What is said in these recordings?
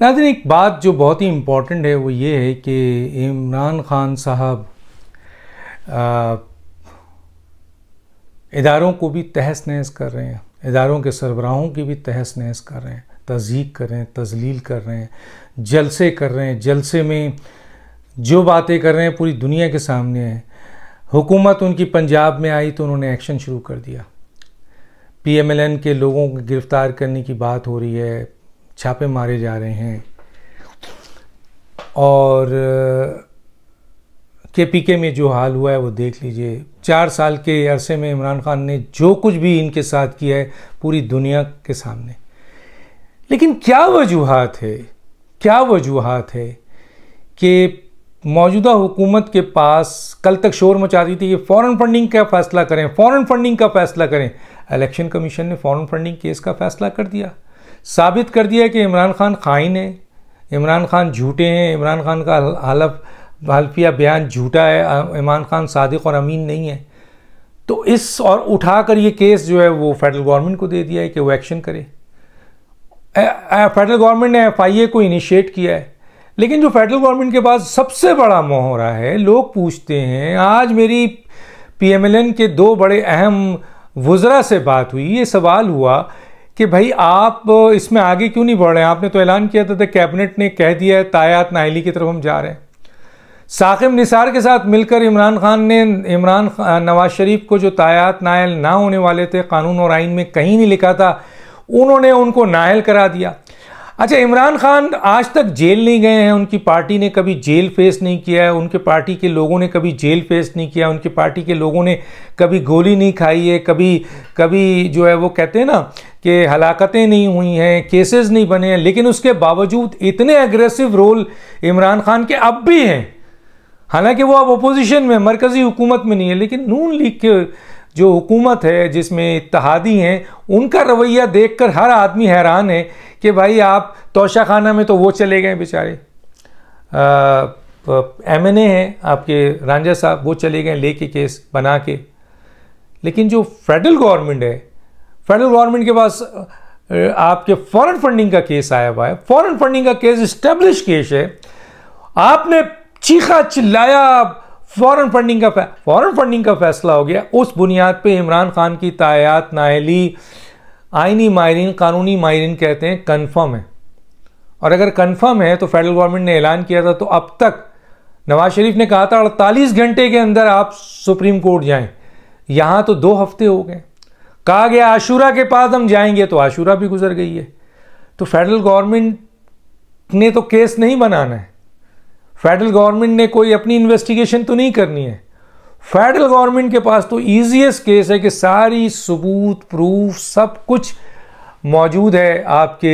नादिन एक बात जो बहुत ही इम्पॉर्टेंट है वो ये है कि इमरान ख़ान साहब इदारों को भी तहस नहस कर रहे हैं इदारों के सरबराहों की भी तहस नहस कर रहे हैं तजीक कर रहे हैं तजलील कर रहे हैं जलसे कर रहे हैं जलसे में जो बातें कर रहे हैं पूरी दुनिया के सामने है हुकूमत उनकी पंजाब में आई तो उन्होंने एक्शन शुरू कर दिया पीएमएलएन के लोगों को गिरफ़्तार करने की बात हो रही है छापे मारे जा रहे हैं और के पी के में जो हाल हुआ है वो देख लीजिए चार साल के अरसे में इमरान खान ने जो कुछ भी इनके साथ किया है पूरी दुनिया के सामने लेकिन क्या वजूहत है क्या वजूहत है कि मौजूदा हुकूमत के पास कल तक शोर मचा दी थी कि फॉरेन फंडिंग का फ़ैसला करें फॉरेन फंडिंग का फ़ैसला करें इलेक्शन कमीशन ने फॉरेन फंडिंग केस का फ़ैसला कर दिया साबित कर दिया कि इमरान खान खाइन है इमरान खान झूठे हैं इमरान खान का हलफ हल्फिया बयान झूठा है इमरान खान सादिक और अमीन नहीं है तो इस और उठाकर ये केस जो है वो फेडरल गवर्नमेंट को दे दिया है कि वो एक्शन करे फेडरल गवर्नमेंट ने एफ को इनिशिएट किया है लेकिन जो फेडरल गवर्नमेंट के पास सबसे बड़ा मोहरा है लोग पूछते हैं आज मेरी पीएमएलएन के दो बड़े अहम वज़रा से बात हुई ये सवाल हुआ कि भाई आप इसमें आगे क्यों नहीं बढ़ रहे हैं आपने तो ऐलान किया था तो कैबिनेट ने कह दिया है तायात नाहली की तरफ हम जा रहे हैं साकिब निसार के साथ मिलकर इमरान खान ने इमरान नवाज शरीफ को जो तायात नायल ना होने वाले थे कानून और आइन में कहीं नहीं लिखा था उन्होंने उनको नायल करा दिया अच्छा इमरान खान आज तक जेल नहीं गए हैं उनकी पार्टी ने कभी जेल फेस नहीं किया है उनके पार्टी के लोगों ने कभी जेल फेस नहीं किया उनकी पार्टी के लोगों ने कभी गोली नहीं खाई है कभी कभी जो है वो कहते हैं ना कि हलाकतें नहीं हुई हैं केसेस नहीं बने हैं लेकिन उसके बावजूद इतने अग्रेसिव रोल इमरान खान के अब भी हैं हालांकि वो अब अपोजिशन में मरकज़ी हुकूमत में नहीं है लेकिन नून लीग के जो हुकूमत है जिसमें इतहादी हैं उनका रवैया देखकर हर आदमी हैरान है कि भाई आप तोशाखाना में तो वो चले गए बेचारे एम एन ए हैं आपके रांझा साहब वो चले गए लेके केस बना के लेकिन जो फेडरल गवर्नमेंट है फेडरल गवर्नमेंट के पास आपके फॉरेन फंडिंग का केस आया हुआ है फॉरेन फंडिंग का केस इस्टेब्लिश केस है आपने चीखा चिल्लाया फॉरन फंडिंग का फॉरन फंडिंग का फैसला हो गया उस बुनियाद पे इमरान खान की तायात नाहली आइनी माहरीन कानूनी माहरीन कहते हैं कन्फर्म है और अगर कन्फर्म है तो फेडरल गवर्नमेंट ने ऐलान किया था तो अब तक नवाज शरीफ ने कहा था अड़तालीस घंटे के अंदर आप सुप्रीम कोर्ट जाएं यहाँ तो दो हफ्ते हो गए कहा गया आशूरा के पास हम जाएंगे तो आशूरा भी गुजर गई है तो फेडरल गवर्नमेंट ने तो केस नहीं बनाना है फेडरल गवर्नमेंट ने कोई अपनी इन्वेस्टिगेशन तो नहीं करनी है फेडरल गवर्नमेंट के पास तो ईजीएस केस है कि सारी सबूत प्रूफ सब कुछ मौजूद है आपके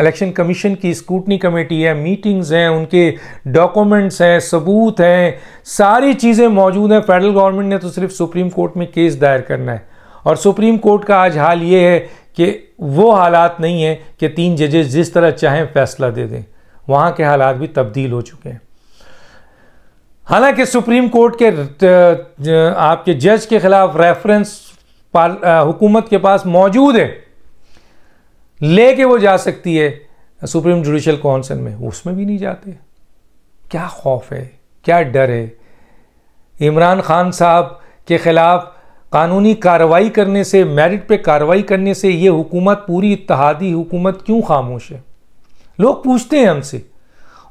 इलेक्शन कमीशन की स्कूटनी कमेटी है मीटिंग्स हैं उनके डॉक्यूमेंट्स हैं सबूत हैं सारी चीज़ें मौजूद हैं फेडरल गवर्नमेंट ने तो सिर्फ सुप्रीम कोर्ट में केस दायर करना है और सुप्रीम कोर्ट का आज हाल ये है कि वो हालात नहीं है कि तीन जजेस जिस तरह चाहें फैसला दे दें वहां के हालात भी तब्दील हो चुके हैं हालांकि सुप्रीम कोर्ट के आपके जज के ख़िलाफ़ रेफरेंस हुकूमत के पास मौजूद है लेके वो जा सकती है सुप्रीम जुडिशल काउंसिल में उसमें भी नहीं जाते क्या खौफ है क्या डर है इमरान खान साहब के ख़िलाफ़ कानूनी कार्रवाई करने से मेरिट पे कार्रवाई करने से ये हुकूमत पूरी इतिहादी हुकूमत क्यों खामोश है लोग पूछते हैं हमसे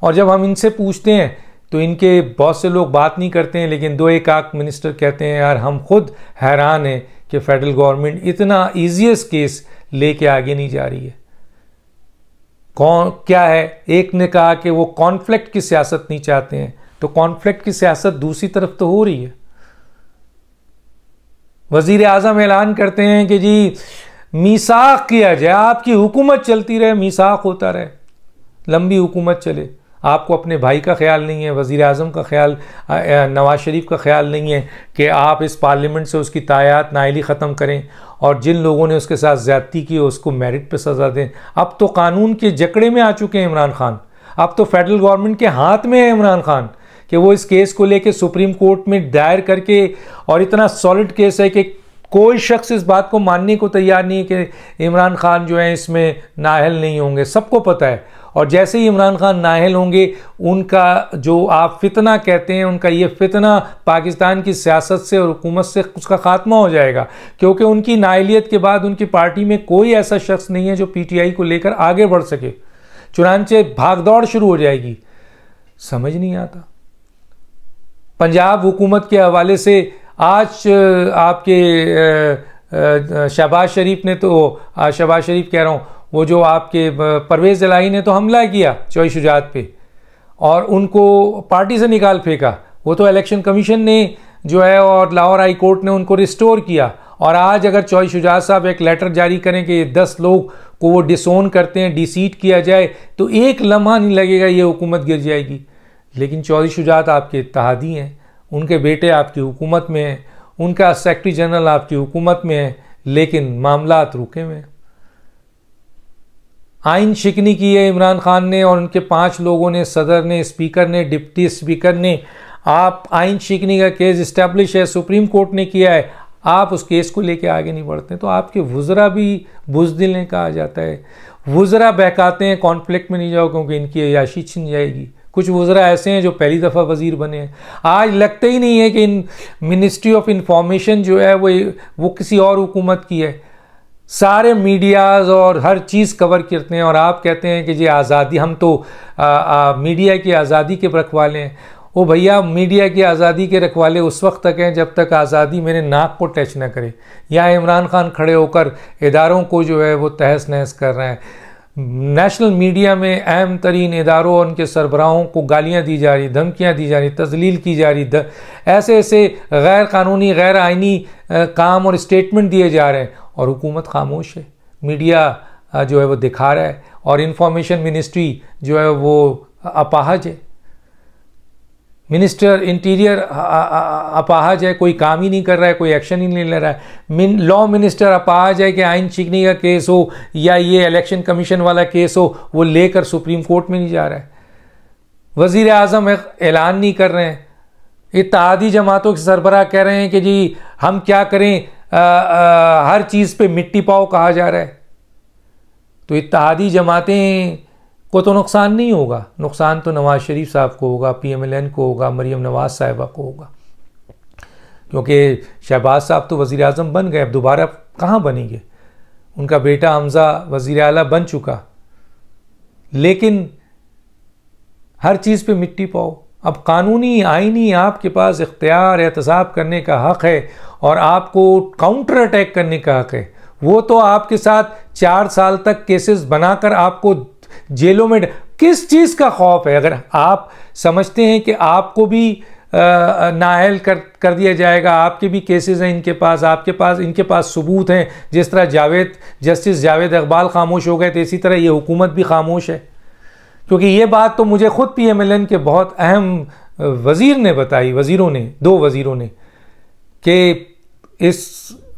और जब हम इनसे पूछते हैं तो इनके बहुत से लोग बात नहीं करते हैं लेकिन दो एक आक मिनिस्टर कहते हैं यार हम खुद हैरान हैं कि फेडरल गवर्नमेंट इतना ईजीएसट केस लेके आगे नहीं जा रही है कौन क्या है एक ने कहा कि वो कॉन्फ्लिक्ट की सियासत नहीं चाहते हैं तो कॉन्फ्लिक्ट की सियासत दूसरी तरफ तो हो रही है वजीर आजम ऐलान करते हैं कि जी मीसाख किया जाए आपकी हुकूमत चलती रहे मीसाख होता रहे लंबी हुकूमत चले आपको अपने भाई का ख्याल नहीं है वज़ी अजम का ख्याल नवाज शरीफ का ख्याल नहीं है कि आप इस पार्लियामेंट से उसकी तायात नाइली ख़त्म करें और जिन लोगों ने उसके साथ ज़्यादती की उसको मेरिट पर सज़ा दें अब तो कानून के जकड़े में आ चुके हैं इमरान खान अब तो फेडरल गवर्नमेंट के हाथ में है इमरान खान कि वो इस केस को लेके सुप्रीम कोर्ट में दायर करके और इतना सॉलिड केस है कि कोई शख्स इस बात को मानने को तैयार नहीं है कि इमरान खान जो है इसमें नाहल नहीं होंगे सबको पता है और जैसे ही इमरान खान नाहल होंगे उनका जो आप फितना कहते हैं उनका ये फितना पाकिस्तान की सियासत से और हुकूमत से उसका ख़ात्मा हो जाएगा क्योंकि उनकी नाहलीत के बाद उनकी पार्टी में कोई ऐसा शख्स नहीं है जो पी को लेकर आगे बढ़ सके चुनानचे भागदौड़ शुरू हो जाएगी समझ नहीं आता पंजाब हुकूमत के हवाले से आज आपके शहबाज शरीफ ने तो शहबाज शरीफ कह रहा हूँ वो जो आपके परवेज़ जलाई ने तो हमला किया चौई शुजात पे और उनको पार्टी से निकाल फेंका वो तो इलेक्शन कमीशन ने जो है और लाहौर हाई कोर्ट ने उनको रिस्टोर किया और आज अगर चौई शुजात साहब एक लेटर जारी करें कि ये दस लोग को वो डिसोन करते हैं डिसीट किया जाए तो एक लम्हा नहीं लगेगा ये हुकूमत गिर जाएगी लेकिन चौधरी शुजात आपके इतिहादी हैं उनके बेटे आपकी हुकूमत में हैं उनका सेक्रेटरी जनरल आपकी हुकूमत में है लेकिन मामला रुके हुए हैं आइन शिकनी की है इमरान खान ने और उनके पांच लोगों ने सदर ने स्पीकर ने डिप्टी स्पीकर ने आप आइन शिकनी का केस इस्टेब्लिश है सुप्रीम कोर्ट ने किया है आप उस केस को लेके आगे नहीं बढ़ते तो आपके वज़रा भी बुजदिल ने कहा जाता है वज़रा बहकाते हैं कॉन्फ्लिक्ट में नहीं जाओ क्योंकि इनकी अयाशी छिन जाएगी कुछ वज़रा ऐसे हैं जो पहली दफ़ा वज़ीर बने हैं आज लगता ही नहीं है कि इन मिनिस्ट्री ऑफ इंफॉर्मेशन जो है वो वो किसी और हुकूमत की है सारे मीडियाज़ और हर चीज़ कवर करते हैं और आप कहते हैं कि जी आज़ादी हम तो आ, आ, मीडिया की आज़ादी के रखवाले हैं वो भैया मीडिया की आज़ादी के रखवाले उस वक्त तक हैं जब तक आज़ादी मेरे नाक को टच ना करे या इमरान खान खड़े होकर इदारों को जो है वो तहस नहस कर रहे हैं नेशनल मीडिया में अहम तरीन इदारों और उनके सरबराहों को गालियाँ दी जा रही धमकियाँ दी जा रही तजलील की जा रही ऐसे ऐसे गैर कानूनी गैर आइनी काम और स्टेटमेंट दिए जा रहे हैं और हुकूमत खामोश है मीडिया जो है वो दिखा रहा है और इंफॉर्मेशन मिनिस्ट्री जो है वो अपाहज है मिनिस्टर इंटीरियर अपाहज है कोई काम ही नहीं कर रहा है कोई एक्शन ही नहीं ले रहा है मिन लॉ मिनिस्टर अपाहज है कि आइन चीखने का केस हो या ये इलेक्शन कमीशन वाला केस हो वो लेकर सुप्रीम कोर्ट में नहीं जा रहा है वज़ी अजम ऐलान नहीं कर रहे हैं इतिहादी जमातों के सरबराह कह रहे हैं कि जी हम क्या करें आ, आ, हर चीज़ पे मिट्टी पाओ कहा जा रहा है तो इतिहादी जमातें को तो नुकसान नहीं होगा नुकसान तो नवाज शरीफ साहब को होगा पीएमएलएन को होगा मरीम नवाज साहिबा को होगा क्योंकि शहबाज साहब तो वज़ी अजम बन गए अब दोबारा कहाँ बनेंगे उनका बेटा हमज़ा वज़ी अला बन चुका लेकिन हर चीज़ पे मिट्टी पाओ अब कानूनी आइनी आपके पास इख्तियार एहतसाब करने का हक़ है और आपको काउंटर अटैक करने का हक़ है वो तो आपके साथ चार साल तक केसेस बनाकर आपको जेलों में किस चीज़ का खौफ है अगर आप समझते हैं कि आपको भी नाहल कर कर दिया जाएगा आपके भी केसेस हैं इनके पास आपके पास इनके पास सबूत हैं जिस तरह जावेद जस्टिस जावेद इकबाल खामोश हो गए तो इसी तरह ये हुकूमत भी खामोश है क्योंकि ये बात तो मुझे ख़ुद पी एम एल एन के बहुत अहम वज़ीर ने बताई वज़ीरों ने दो वज़ीरों ने कि इस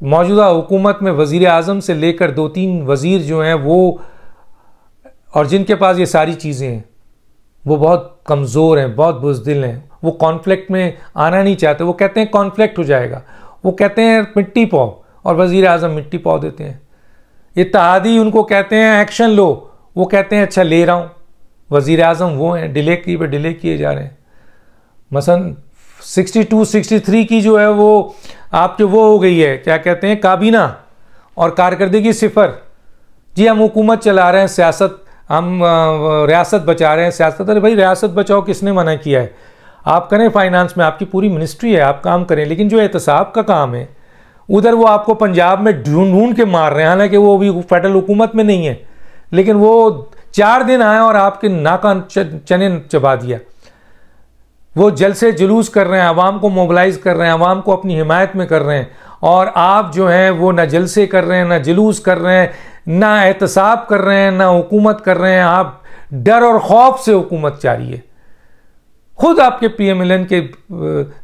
मौजूदा हुकूमत में वजीर अजम से लेकर दो तीन वज़ीर जो हैं वो और जिनके पास ये सारी चीज़ें हैं वो बहुत कमज़ोर हैं बहुत बुजदिल हैं वो कॉन्फ्लिक्ट में आना नहीं चाहते वो कहते हैं कॉन्फ्लिक्ट हो जाएगा वो कहते हैं मिट्टी पाओ और वज़ी अजम मिट्टी पाओ देते हैं इतिहादी उनको कहते हैं एक्शन लो वो कहते हैं अच्छा ले रहा हूँ वज़ी अजम वो हैं डिले किए पर डिले किए जा रहे हैं मसन 62, 63 की जो है वो आपके वो हो गई है क्या कहते हैं काबीना और कारकर्दगी सिफर जी हम हुकूमत चला रहे हैं सियासत हम रियासत बचा रहे हैं सियासत अरे भाई रियासत बचाओ किसने मना किया है आप करें फाइनेंस में आपकी पूरी मिनिस्ट्री है आप काम करें लेकिन जो एहतसाब का काम है उधर वो आपको पंजाब में ढूंढ ढूंढ के मार रहे हैं हालांकि वो अभी फेडरल हुकूमत में नहीं है लेकिन वो चार दिन आए और आपके नाका चने चबा दिया वो जलसे जुलूस कर रहे हैं आवाम को मोबलाइज़ कर रहे हैं आवाम को अपनी हिमायत में कर रहे हैं और आप जो हैं वो ना जलसे कर रहे हैं ना जुलूस कर रहे हैं ना एहतसाब कर रहे हैं ना हुकूमत कर रहे हैं आप डर और खौफ से हुकूमत चाहिए खुद आपके पी एम एल एन के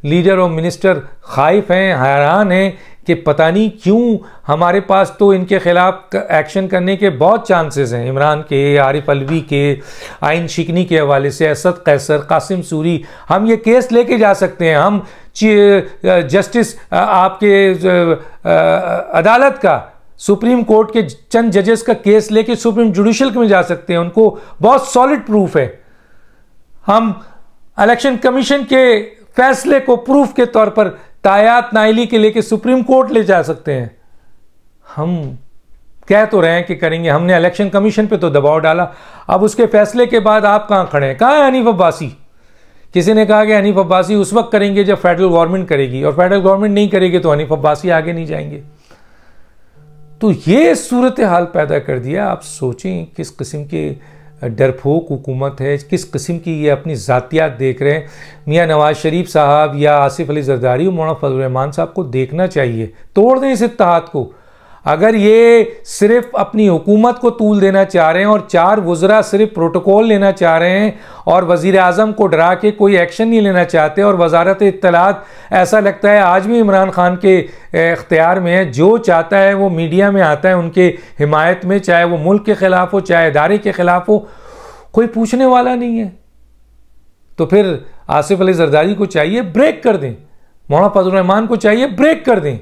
लीडर और मिनिस्टर खाइफ हैं हैरान हैं कि पता नहीं क्यों हमारे पास तो इनके ख़िलाफ़ एक्शन करने के बहुत चांसेस हैं इमरान के आरिफ अलवी के आइन शिकनी के हवाले से असद कैसर कासिम सूरी हम ये केस लेके जा सकते हैं हम जस्टिस आपके अदालत का सुप्रीम कोर्ट के चंद जजेस का केस लेके सुप्रीम जुडिशियल में जा सकते हैं उनको बहुत सॉलिड प्रूफ है हम इलेक्शन कमीशन के फैसले को प्रूफ के तौर पर तायात नाइली के लेके सुप्रीम कोर्ट ले जा सकते हैं हम कह तो रहे हैं कि करेंगे हमने इलेक्शन कमीशन पे तो दबाव डाला अब उसके फैसले के बाद आप कहां खड़े हैं कहां है अनिफ अब्बासी किसी ने कहा कि अनिफ अब्बासी उस वक्त करेंगे जब फेडरल गवर्नमेंट करेगी और फेडरल गवर्नमेंट नहीं करेगी तो अनिफ अब्बासी आगे नहीं जाएंगे तो ये सूरत हाल पैदा कर दिया आप सोचें किस किस्म के डरपोक हुकूमत है किस किस्म की ये अपनी ज़ातियात देख रहे हैं मियाँ नवाज़ शरीफ साहब या आसिफ अली जरदारी और फजलरहमान साहब को देखना चाहिए तोड़ दें इस इतिहाद को अगर ये सिर्फ अपनी हुकूमत को तूल देना चाह रहे हैं और चार वज्रा सिर्फ प्रोटोकॉल लेना चाह रहे हैं और वज़ी अजम को डरा के कोई एक्शन नहीं लेना चाहते और वजारत इतलात ऐसा लगता है आज भी इमरान खान के अख्तियार में है जो चाहता है वो मीडिया में आता है उनके हिमायत में चाहे वो मुल्क के ख़िलाफ़ हो चाहे इदारे के ख़िलाफ़ हो कोई पूछने वाला नहीं है तो फिर आसिफ अली जरदारी को चाहिए ब्रेक कर दें मौना फजलरहमान को चाहिए ब्रेक कर दें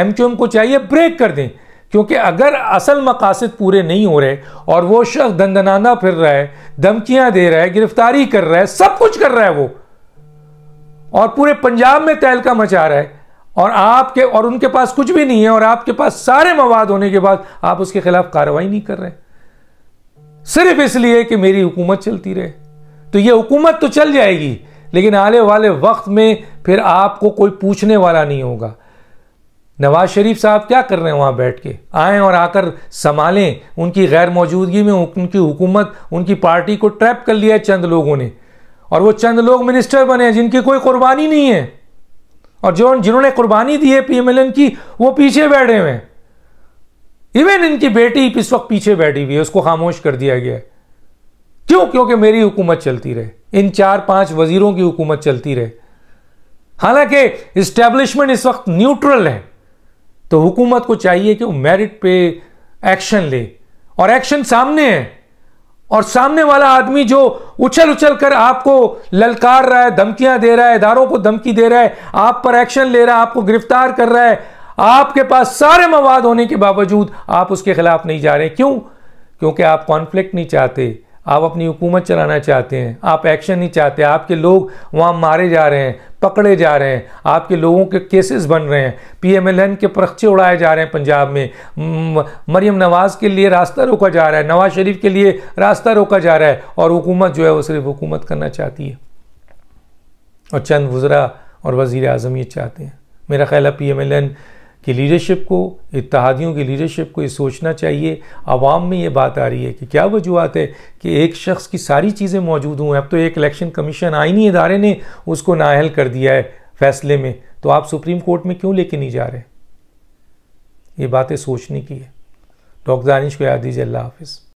एम क्यू को चाहिए ब्रेक कर दें क्योंकि अगर असल मकासद पूरे नहीं हो रहे और वो शख्स दंदनाना फिर रहा है धमकियां दे रहा है गिरफ्तारी कर रहा है सब कुछ कर रहा है वो और पूरे पंजाब में तहलका मचा रहा है और आपके और उनके पास कुछ भी नहीं है और आपके पास सारे मवाद होने के बाद आप उसके खिलाफ कार्रवाई नहीं कर रहे सिर्फ इसलिए कि मेरी हुकूमत चलती रहे तो ये हुकूमत तो चल जाएगी लेकिन आने वाले वक्त में फिर आपको कोई पूछने वाला नहीं होगा नवाज शरीफ साहब क्या कर रहे हैं वहाँ बैठ के आएँ और आकर संभालें उनकी गैर मौजूदगी में उनकी हुकूमत उनकी पार्टी को ट्रैप कर लिया है चंद लोगों ने और वो चंद लोग मिनिस्टर बने हैं जिनकी कोई कुर्बानी नहीं है और जो जिन्होंने कुर्बानी दी है एन की वो पीछे बैठे हुए हैं इवन इनकी बेटी इस वक्त पीछे बैठी हुई है उसको खामोश कर दिया गया है क्यों क्योंकि मेरी हुकूमत चलती रहे इन चार पांच वजीरों की हुकूमत चलती रहे हालांकि इस्टेब्लिशमेंट इस वक्त न्यूट्रल है तो हुकूमत को चाहिए कि वो मेरिट पे एक्शन ले और एक्शन सामने है और सामने वाला आदमी जो उछल उछल कर आपको ललकार रहा है धमकियां दे रहा है इधारों को धमकी दे रहा है आप पर एक्शन ले रहा है आपको गिरफ्तार कर रहा है आपके पास सारे मवाद होने के बावजूद आप उसके खिलाफ नहीं जा रहे क्यों क्योंकि आप कॉन्फ्लिक्ट नहीं चाहते आप अपनी हुकूमत चलाना चाहते हैं आप एक्शन नहीं चाहते आपके लोग वहाँ मारे जा रहे हैं पकड़े जा रहे हैं आपके लोगों के केसेस बन रहे हैं पीएमएलएन के परखचे उड़ाए जा रहे हैं पंजाब में मरियम नवाज़ के लिए रास्ता रोका जा रहा है नवाज शरीफ के लिए रास्ता रोका जा रहा है और हुकूमत जो है वो सिर्फ हुकूमत करना चाहती है और चंद वज़रा और वज़ी अजम ये चाहते हैं मेरा ख्याल है पी एम एल एन कि लीडरशिप को इतिहादियों की लीडरशिप को ये सोचना चाहिए आवाम में ये बात आ रही है कि क्या वजूहत है कि एक शख्स की सारी चीज़ें मौजूद हैं अब तो एक इलेक्शन कमीशन आइनी इदारे ने उसको नाहल कर दिया है फैसले में तो आप सुप्रीम कोर्ट में क्यों लेके नहीं जा रहे ये बातें सोचने की है डॉक्टर दानिश को याद दीजिए अल्लाह हाफिज़